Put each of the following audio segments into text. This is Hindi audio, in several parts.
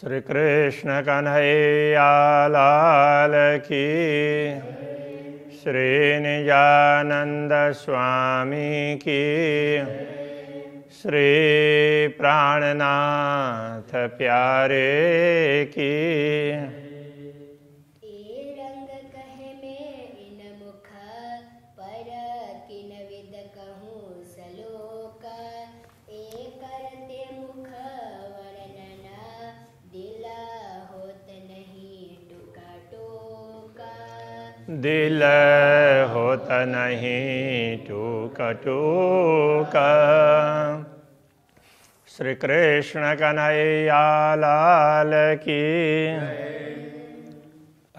श्री कृष्ण कन्हैया लाल की श्रीनिजानन्द स्वामी की श्री प्राणनाथ प्यारे की दिल होता नहीं टूक टूक श्री कृष्ण कन्हैया लाल की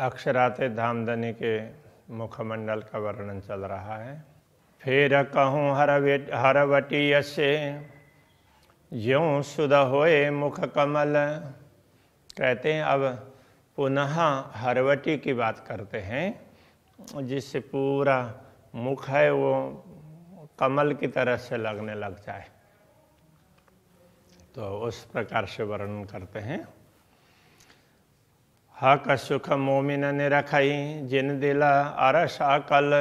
अक्षराते धामधनी के मुखमंडल का वर्णन चल रहा है फिर कहूँ हरवे हरवटीय से यूँ सुध होए मुख कमल कहते हैं अब पुनः हरवटी की बात करते हैं जिससे पूरा मुख है वो कमल की तरह से लगने लग जाए तो उस प्रकार से वर्णन करते हैं हक सुख मोमिन ने जिन दिला अरस अकल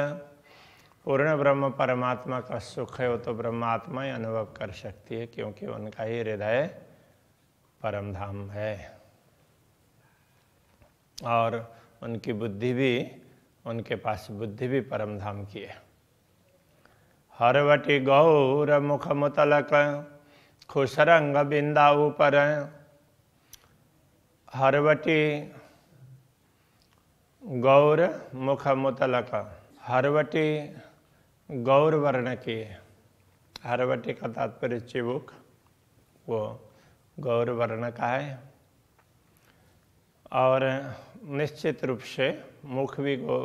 पूर्ण ब्रह्म परमात्मा का सुख है वो तो ब्रह्मात्मा ही अनुभव कर सकती है क्योंकि उनका ही हृदय परम धाम है और उनकी बुद्धि भी उनके पास बुद्धि भी परम धाम की है हरवटी गौर मुख मुतलक खुशरंग बिंदा ऊपर हरवटी गौर मुख मुतलक हरवटी गौर वर्ण की है हरवटी का तात्पर्य चिबुक वो गौर वर्ण का है और निश्चित रूप से मुख भी गो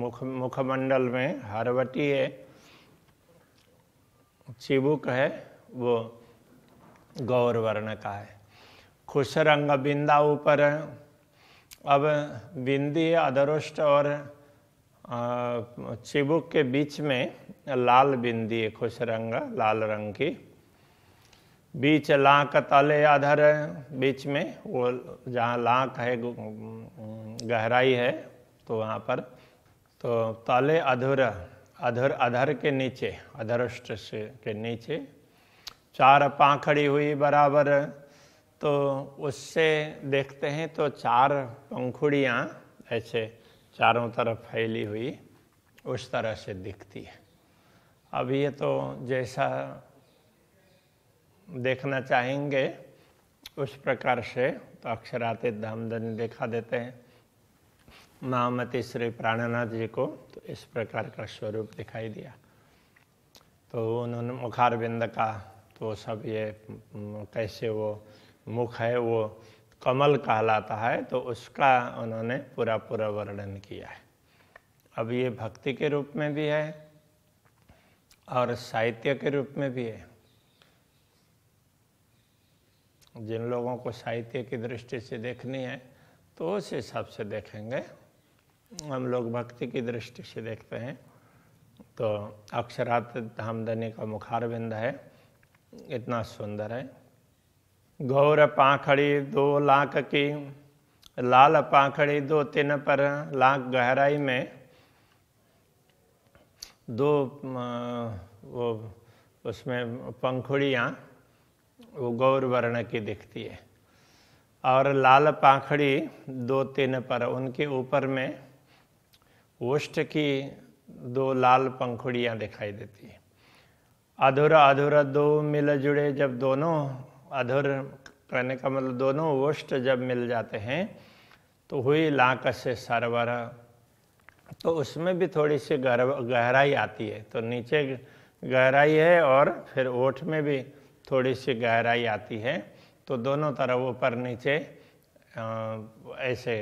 मुख मुखमंडल में हारवती है चिबुक है वो गौर वर्ण का है खुश रंग बिंदा ऊपर है अब बिंदी अदरुष्ट और चिबुक के बीच में लाल बिंदी है खुश रंग लाल रंग की बीच लाक तले अधर बीच में वो जहाँ लाक है गहराई है तो वहाँ पर तो ताले अधर अधर अधर के नीचे अधरष्ट से के नीचे चार पाखड़ी हुई बराबर तो उससे देखते हैं तो चार पंखुड़ियाँ ऐसे चारों तरफ फैली हुई उस तरह से दिखती है अब ये तो जैसा देखना चाहेंगे उस प्रकार से तो अक्षरातीत धामधन दिखा देते हैं महामति श्री प्राणनाथ जी को तो इस प्रकार का स्वरूप दिखाई दिया तो उन्होंने बिंद का तो सब ये कैसे वो मुख है वो कमल कहलाता है तो उसका उन्होंने पूरा पूरा वर्णन किया है अब ये भक्ति के रूप में भी है और साहित्य के रूप में भी है जिन लोगों को साहित्य की दृष्टि से देखनी है तो उस हिसाब से देखेंगे हम लोग भक्ति की दृष्टि से देखते हैं तो अक्षरात धामधनी का मुखार बिंद है इतना सुंदर है गौर पाखड़ी दो लाख की लाल पाखड़ी दो तीन पर लाख गहराई में दो वो उसमें पंखुड़ियाँ वो गौर वर्ण की दिखती है और लाल पाखड़ी दो तीन पर उनके ऊपर में ओष्ठ की दो लाल पंखुड़ियाँ दिखाई देती है अधूरा अधूरा दो मिल जुड़े जब दोनों अधुर कहने का मतलब दोनों ओष्ठ जब मिल जाते हैं तो हुई लाक से सरवर तो उसमें भी थोड़ी सी गहर गहराई आती है तो नीचे गहराई है और फिर ओठ में भी थोड़ी सी गहराई आती है तो दोनों तरफ ऊपर नीचे ऐसे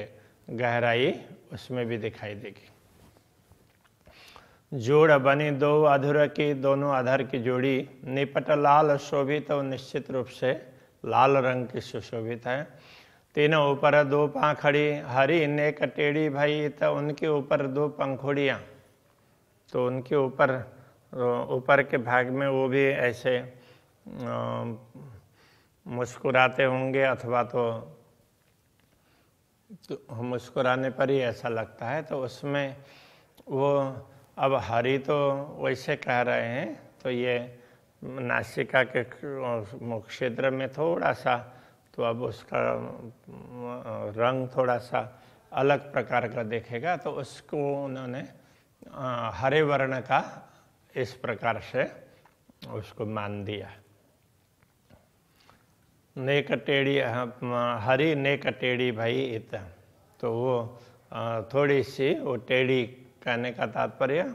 गहराई उसमें भी दिखाई देगी जोड़ बने दो अधुर की दोनों आधार की जोड़ी निपट लाल शोभित और निश्चित रूप से लाल रंग की सुशोभित है तीनों ऊपर दो पाखड़ी हरी नेक टेढ़ी भाई तो उनके ऊपर दो पंखुड़ियाँ तो उनके ऊपर ऊपर के भाग में वो भी ऐसे मुस्कुराते होंगे अथवा तो, तो मुस्कुराने पर ही ऐसा लगता है तो उसमें वो अब हरि तो वैसे कह रहे हैं तो ये नासिका के क्षेत्र में थोड़ा सा तो अब उसका रंग थोड़ा सा अलग प्रकार का देखेगा तो उसको उन्होंने हरे वर्ण का इस प्रकार से उसको मान दिया नेक टेढ़ी हरी नेक टेढ़ी भाई इत तो वो थोड़ी सी वो टेढ़ी कहने का तात्पर्य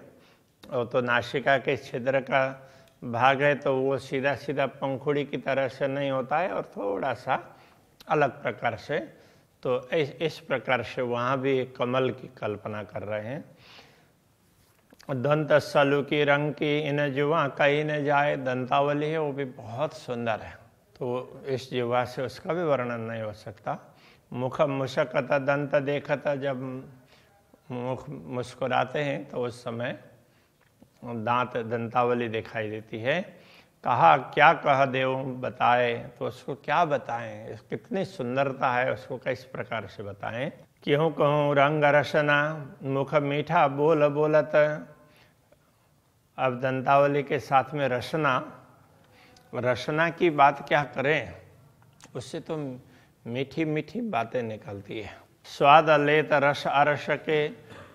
और तो नाशिका के छिद्र का भाग है तो वो सीधा सीधा पंखुड़ी की तरह से नहीं होता है और थोड़ा सा अलग प्रकार से तो इस इस प्रकार से वहाँ भी एक कमल की कल्पना कर रहे हैं दंत सलू की रंग की इन जुआ कहीं न जाए दंतावली है वो भी बहुत सुंदर है तो इस जुआ से उसका भी वर्णन नहीं हो सकता मुख मुशकता दंत देखता जब मुख मुस्कुराते हैं तो उस समय दांत दंतावली दिखाई देती है कहा क्या कह देव बताए तो उसको क्या बताएं कितनी सुंदरता है उसको किस प्रकार से बताएं क्यों कहूँ रंग रसना मुख मीठा बोल बोलत अब दंतावली के साथ में रसना रसना की बात क्या करें उससे तो मीठी मीठी बातें निकलती है स्वाद लेत रस अरस के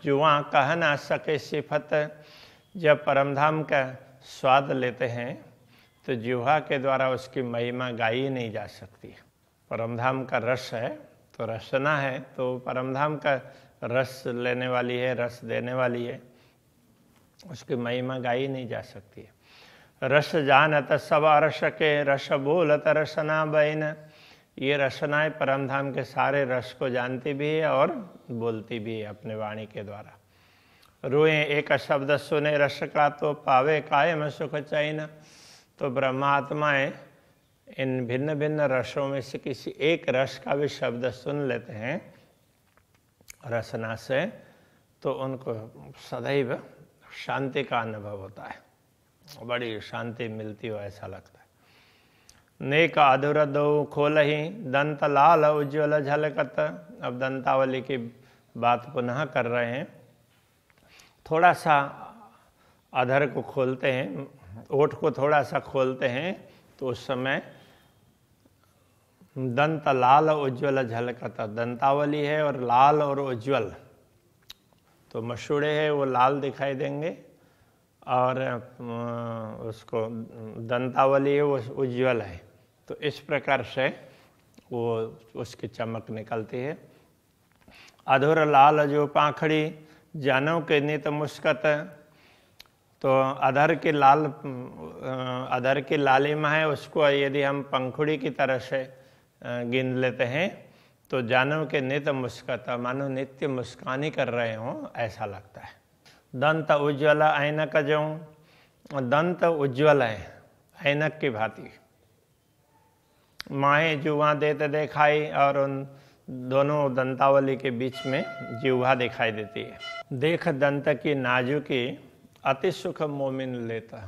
जुआ कह ना सके सिफत जब परमधाम का स्वाद लेते हैं तो जुहा के द्वारा उसकी महिमा गाई नहीं जा सकती परमधाम का रस है तो रसना है तो परमधाम का रस लेने वाली है रस देने वाली है उसकी महिमा गाई नहीं जा सकती है रस जानत सब रस के रस बोलत रसना बैन ये रसनाएं परमधाम के सारे रस को जानती भी है और बोलती भी है अपने वाणी के द्वारा रोए एक शब्द सुने रस का तो पावे काय में सुख चाइना तो ब्रह्मात्माएं इन भिन्न भिन्न रसों में से किसी एक रस का भी शब्द सुन लेते हैं रसना से तो उनको सदैव शांति का अनुभव होता है बड़ी शांति मिलती हो ऐसा लगता है नेक खोल ही दंत लाल उज्ज्वल झलकत अब दंतावली की बात पुनः कर रहे हैं थोड़ा सा अधर को खोलते हैं ओठ को थोड़ा सा खोलते हैं तो उस समय दंत लाल उज्ज्वल झलकता दंतावली है और लाल और उज्ज्वल तो मशूड़े है वो लाल दिखाई देंगे और उसको दंतावली है वो उज्ज्वल है तो इस प्रकार से वो उसकी चमक निकलती है अधूर लाल जो पाखड़ी जानव के नित मुस्कत तो अधर के लाल अधर की लालिमा है उसको यदि हम पंखुड़ी की तरह से गिन लेते हैं तो जानव के नित मुस्कत मानो नित्य मुस्कानी कर रहे हों ऐसा लगता है दंत उज्ज्वल ऐनक जो दंत उज्ज्वल है ऐनक की भांति माएँ जुआ देते दिखाई और उन दोनों दंतावली के बीच में जिहा दिखाई देती है देख दंत की नाजुकी अति सुख मोमिन लेता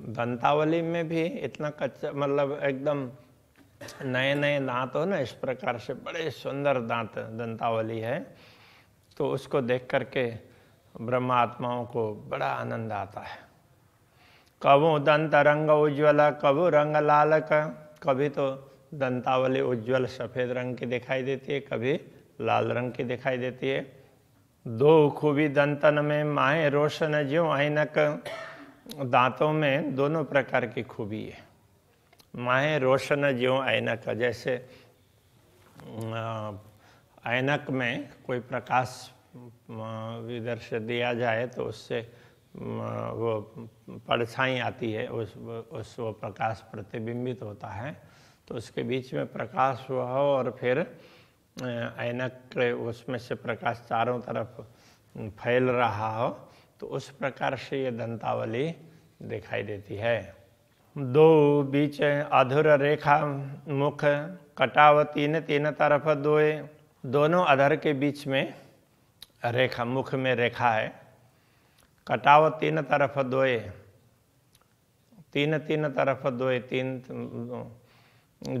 दंतावली में भी इतना कच्चा मतलब एकदम नए नए दांत हो ना इस प्रकार से बड़े सुंदर दांत दंतावली है तो उसको देख करके ब्रह्मात्माओं को बड़ा आनंद आता है कबू दंत रंग उज्ज्वल कबू रंग लालक कभी तो दंतावली उज्जवल सफ़ेद रंग की दिखाई देती है कभी लाल रंग की दिखाई देती है दो खूबी दंतन में माए रोशन ज्यो आइनक दांतों में दोनों प्रकार की खूबी है माए रोशन ज्यो आइनक जैसे आइनक में कोई प्रकाश विदर्श दिया जाए तो उससे वो परछाई आती है उस उस वो प्रकाश प्रतिबिंबित होता है तो उसके बीच में प्रकाश हुआ हो और फिर ऐनक उसमें से प्रकाश चारों तरफ फैल रहा हो तो उस प्रकार से ये दंतावली दिखाई देती है दो बीच अधुर रेखा मुख कटाव तीन तीन तरफ दोए दोनों अधर के बीच में रेखा मुख में रेखा है कटाव तीन तरफ दोए तीन तीन तरफ दोए तीन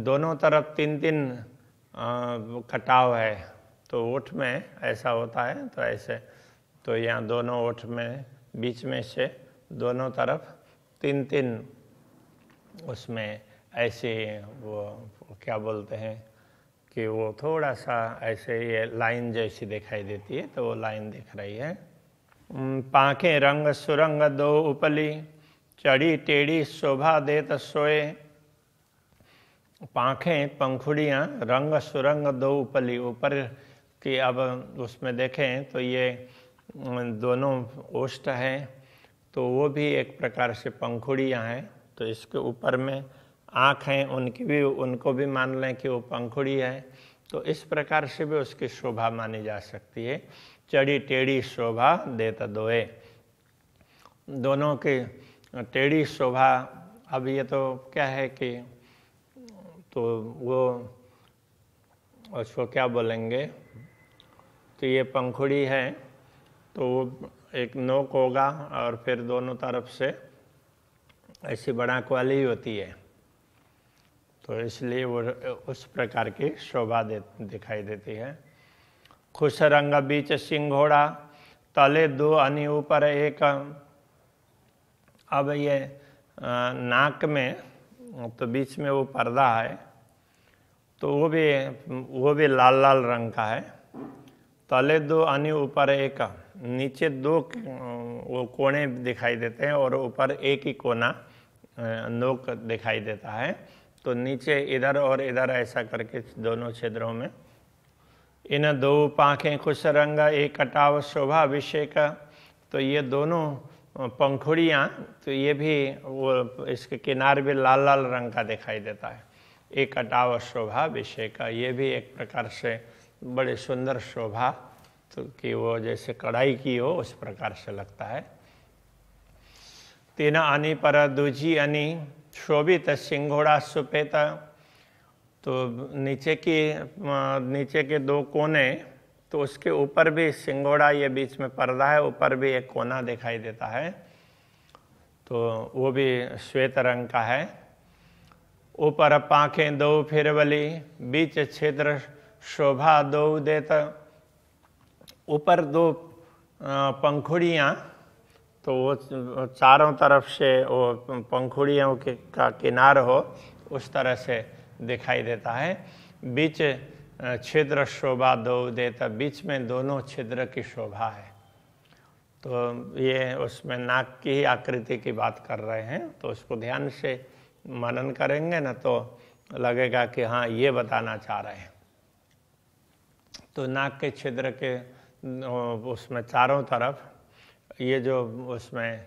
दोनों तरफ तीन तीन कटाव है तो ओठ में ऐसा होता है तो ऐसे तो यहाँ दोनों ओठ में बीच में से दोनों तरफ तीन तीन उसमें ऐसे वो क्या बोलते हैं कि वो थोड़ा सा ऐसे ये लाइन जैसी दिखाई देती है तो वो लाइन दिख रही है पाखे रंग सुरंग दो उपली चढ़ी टेढ़ी शोभा देत सोए पाँखें पंखुड़ियाँ रंग सुरंग दो उपली ऊपर की अब उसमें देखें तो ये दोनों ओष्ट हैं तो वो भी एक प्रकार से पंखुड़ियाँ हैं तो इसके ऊपर में आँख हैं उनकी भी उनको भी मान लें कि वो पंखुड़ी है तो इस प्रकार से भी उसकी शोभा मानी जा सकती है चढ़ी टेढ़ी शोभा देत दोए दोनों की टेढ़ी शोभा अब ये तो क्या है कि तो वो उसको क्या बोलेंगे तो ये पंखुड़ी है तो वो एक नोक होगा और फिर दोनों तरफ से ऐसी बड़ा क्वाली होती है तो इसलिए वो उस प्रकार की शोभा दे दिखाई देती है खुश रंग बीच सिंघोड़ा तले दो अनि ऊपर एक अब ये नाक में तो बीच में वो पर्दा है तो वो भी वो भी लाल लाल रंग का है तले दो अनि ऊपर एक नीचे दो वो कोने दिखाई देते हैं और ऊपर एक ही कोना नोक दिखाई देता है तो नीचे इधर और इधर ऐसा करके दोनों क्षेत्रों में इन दो पाखें खुश रंग एक कटाव शोभा अभिषेक तो ये दोनों पंखुड़ियाँ तो ये भी वो इसके किनार भी लाल लाल रंग का दिखाई देता है एक कटाव शोभा अभिषेक ये भी एक प्रकार से बड़े सुंदर शोभा तो कि वो जैसे कढ़ाई की हो उस प्रकार से लगता है तीन आनी पर दूजी अनी शोभित सिंघोड़ा सुपेता तो नीचे की नीचे के दो कोने तो उसके ऊपर भी सिंगोड़ा ये बीच में पर्दा है ऊपर भी एक कोना दिखाई देता है तो वो भी श्वेत रंग का है ऊपर पाखें दो फिर वाली बीच क्षेत्र शोभा दो देता ऊपर दो पंखुड़ियाँ तो वो चारों तरफ से वो पंखुड़ियों के का किनार हो उस तरह से दिखाई देता है बीच छिद्र शोभा दो देता बीच में दोनों छिद्र की शोभा है तो ये उसमें नाक की ही आकृति की बात कर रहे हैं तो उसको ध्यान से मनन करेंगे ना तो लगेगा कि हाँ ये बताना चाह रहे हैं तो नाक के छिद्र के उसमें चारों तरफ ये जो उसमें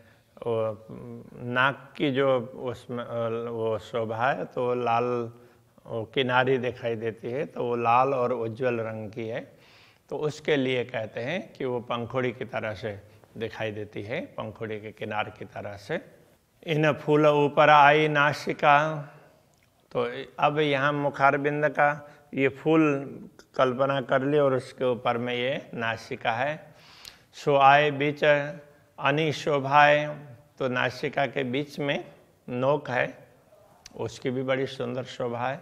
नाक की जो उसमें वो शोभा है तो लाल वो किनारी दिखाई देती है तो वो लाल और उज्जवल रंग की है तो उसके लिए कहते हैं कि वो पंखुड़ी की तरह से दिखाई देती है पंखुड़ी के किनार की तरह से इन फूल ऊपर आई नाशिका तो अब यहाँ मुखारबिंद का ये फूल कल्पना कर ली और उसके ऊपर में ये नासिका है सो आए बीच अनिशोभाए तो नासिका के बीच में नोक है उसकी भी बड़ी सुंदर शोभा है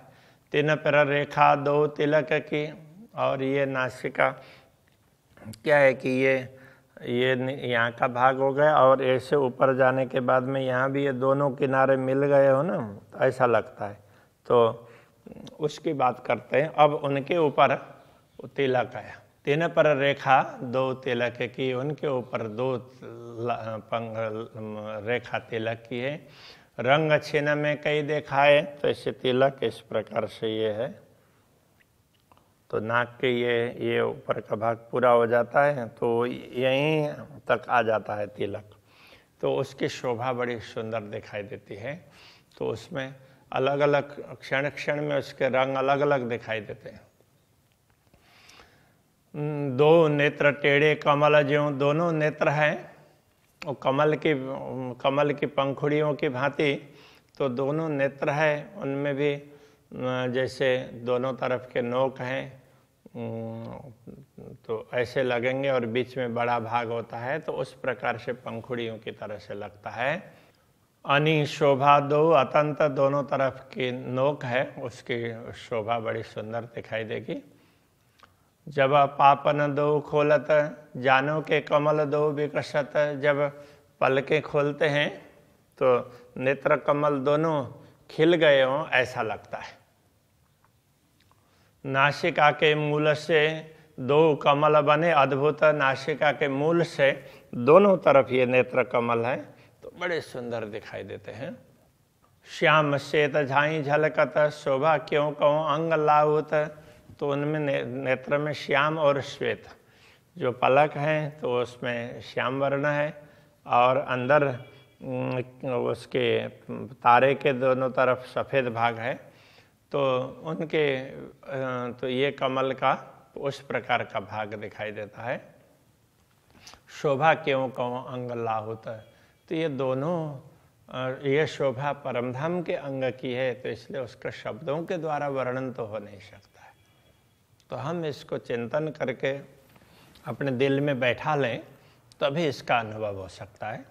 तीन पर रेखा दो तिलक की और ये नासिका क्या है कि ये ये यहाँ का भाग हो गया और ऐसे ऊपर जाने के बाद में यहाँ भी ये दोनों किनारे मिल गए हो ना ऐसा लगता है तो उसकी बात करते हैं अब उनके ऊपर तिलक आया तीन पर रेखा दो तिलक की उनके ऊपर दो रेखा तिलक की है रंग न में कई देखा है तो ऐसे तिलक इस प्रकार से ये है तो नाक के ये ये ऊपर का भाग पूरा हो जाता है तो यहीं तक आ जाता है तिलक तो उसकी शोभा बड़ी सुंदर दिखाई देती है तो उसमें अलग अलग क्षण क्षण में उसके रंग अलग अलग दिखाई देते हैं दो नेत्र टेढ़े कमल ज्यों दोनों नेत्र हैं कमल की कमल की पंखुड़ियों की भांति तो दोनों नेत्र है उनमें भी जैसे दोनों तरफ के नोक हैं तो ऐसे लगेंगे और बीच में बड़ा भाग होता है तो उस प्रकार से पंखुड़ियों की तरह से लगता है अनि शोभा दो अतंत दोनों तरफ की नोक है उसकी शोभा बड़ी सुंदर दिखाई देगी जब पापन दो खोलत जानो के कमल दो विकसत जब पलके खोलते हैं तो नेत्र कमल दोनों खिल गए हों ऐसा लगता है नासिका के मूल से दो कमल बने अद्भुत नासिका के मूल से दोनों तरफ ये नेत्र कमल है तो बड़े सुंदर दिखाई देते हैं श्याम श्वेत झाई झलकत शोभा क्यों कहो अंग लाऊत तो उनमें ने, नेत्र में श्याम और श्वेत जो पलक हैं तो उसमें श्याम वर्ण है और अंदर उसके तारे के दोनों तरफ सफ़ेद भाग है तो उनके तो ये कमल का उस प्रकार का भाग दिखाई देता है शोभा क्यों कहो अंग लाहुत तो ये दोनों ये शोभा परमधाम के अंग की है तो इसलिए उसका शब्दों के द्वारा वर्णन तो हो नहीं सकता तो हम इसको चिंतन करके अपने दिल में बैठा लें तभी इसका अनुभव हो सकता है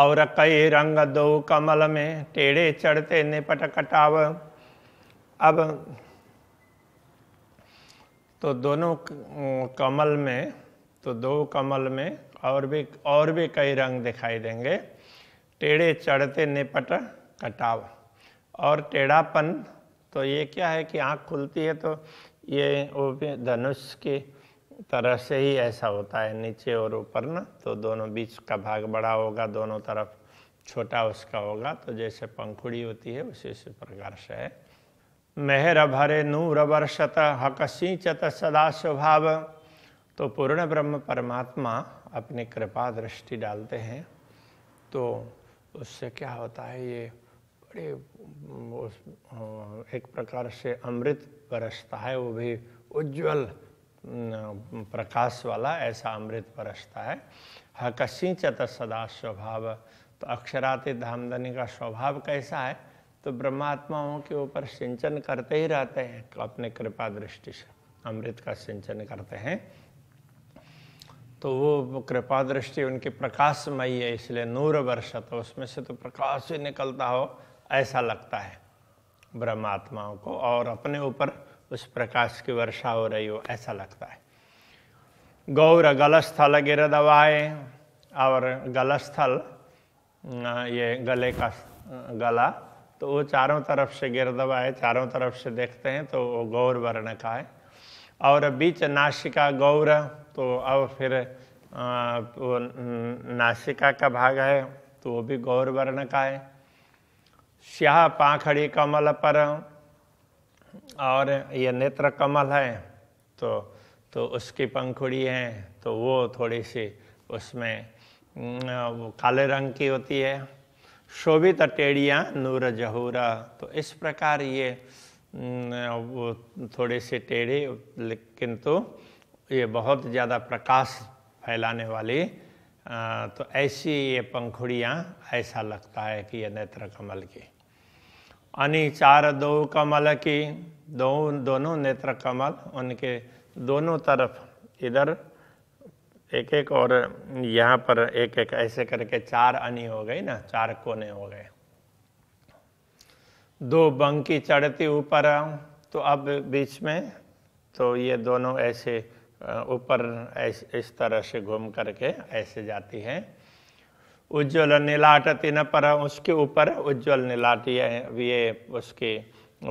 और कई रंग दो कमल में टेढ़े चढ़ते निपट कटाव अब तो दोनों कमल में तो दो कमल में और भी और भी कई रंग दिखाई देंगे टेढ़े चढ़ते निपट कटाव और टेढ़ापन तो ये क्या है कि आँख खुलती है तो ये वो भी धनुष की तरह से ही ऐसा होता है नीचे और ऊपर ना तो दोनों बीच का भाग बड़ा होगा दोनों तरफ छोटा उसका होगा तो जैसे पंखुड़ी होती है उसी उसी प्रकार से है मेहर भरे नूर वर्षत हक सिंचत सदा स्वभाव तो पूर्ण ब्रह्म परमात्मा अपनी कृपा दृष्टि डालते हैं तो उससे क्या होता है ये बड़े उस एक प्रकार से अमृत बरसता है वो भी उज्जवल प्रकाश वाला ऐसा अमृत बरसता है चत सदा स्वभाव तो अक्षराति धामधनी का स्वभाव कैसा है तो ब्रह्मात्माओं के ऊपर सिंचन करते ही रहते हैं तो अपने कृपा दृष्टि से अमृत का सिंचन करते हैं तो वो कृपा दृष्टि उनकी प्रकाशमयी है इसलिए नूर वर्ष तो उसमें से तो प्रकाश ही निकलता हो ऐसा लगता है ब्रह्मात्माओं को और अपने ऊपर उस प्रकाश की वर्षा हो रही हो ऐसा लगता है गौर गलस्थल गिर दवाए और गलस्थल ये गले का गला तो वो चारों तरफ से गिर गिरदवाए चारों तरफ से देखते हैं तो वो गौर वर्ण का है और बीच नासिका गौर तो अब फिर आ, नासिका का भाग है तो वो भी गौर वर्ण का है श्या पाखड़ी कमल पर और ये नेत्र कमल है तो तो उसकी पंखुड़ी है तो वो थोड़ी सी उसमें वो काले रंग की होती है शोभित टेढ़ियाँ नूर जहूरा तो इस प्रकार ये वो थोड़ी सी टेढ़ी किंतु ये बहुत ज़्यादा प्रकाश फैलाने वाली तो ऐसी ये पंखुड़ियाँ ऐसा लगता है कि ये नेत्र कमल की अनि चार दो कमल की दो दोनों नेत्र कमल उनके दोनों तरफ इधर एक एक और यहाँ पर एक एक ऐसे करके चार अनि हो गई ना चार कोने हो गए दो बंकी चढ़ती ऊपर तो अब बीच में तो ये दोनों ऐसे ऊपर इस तरह से घूम करके ऐसे जाती हैं उज्ज्वल नीलाट तीन पर उसके ऊपर उज्ज्वल नीलाट ये ये उसकी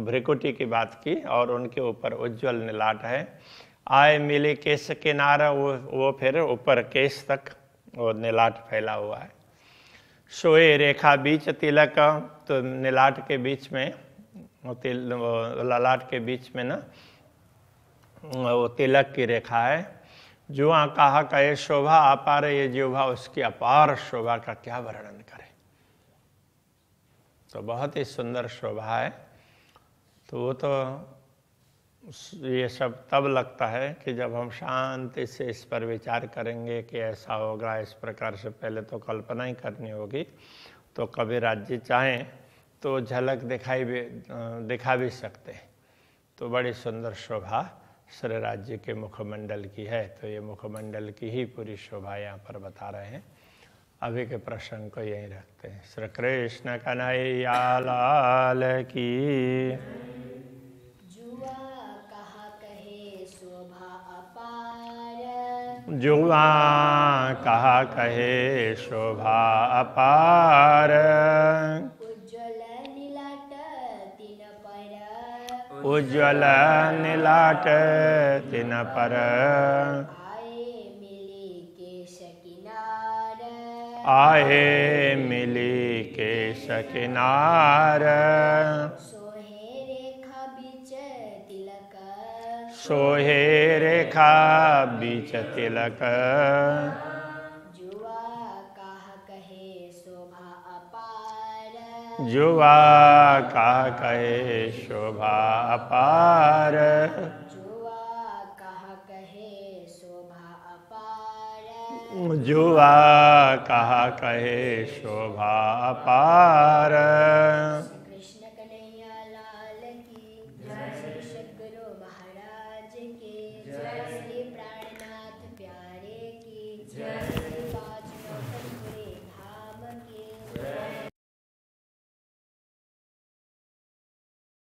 भ्रिकुटी की बात की और उनके ऊपर उज्ज्वल नीलाट है आए मिले केस किनारा वो वो फिर ऊपर केस तक वो नीलाट फैला हुआ है सोए रेखा बीच तिलक तो नीलाट के बीच में तिल ललाट के बीच में ना वो तिलक की रेखा है जुआ कहा ये शोभा अपार ये जीवभा उसकी अपार शोभा का क्या वर्णन करें तो बहुत ही सुंदर शोभा है तो वो तो ये सब तब लगता है कि जब हम शांति से इस पर विचार करेंगे कि ऐसा होगा इस प्रकार से पहले तो कल्पना ही करनी होगी तो कभी राज्य चाहें तो झलक दिखाई भी दिखा भी सकते हैं तो बड़ी सुंदर शोभा सूर्य राज्य के मुखमंडल की है तो ये मुखमंडल की ही पूरी शोभा यहाँ पर बता रहे हैं अभी के प्रसंग को यहीं रखते हैं श्री कृष्ण कन्हैया लाल की जुआ कहा कहे शोभा अपार उज्ज्वल निलाट तिन पर आए मिली के सकिनार सोहे रेखा बीच तिलक जुवा का कहे शोभा अपार जुआ कहा कहे शोभा अपार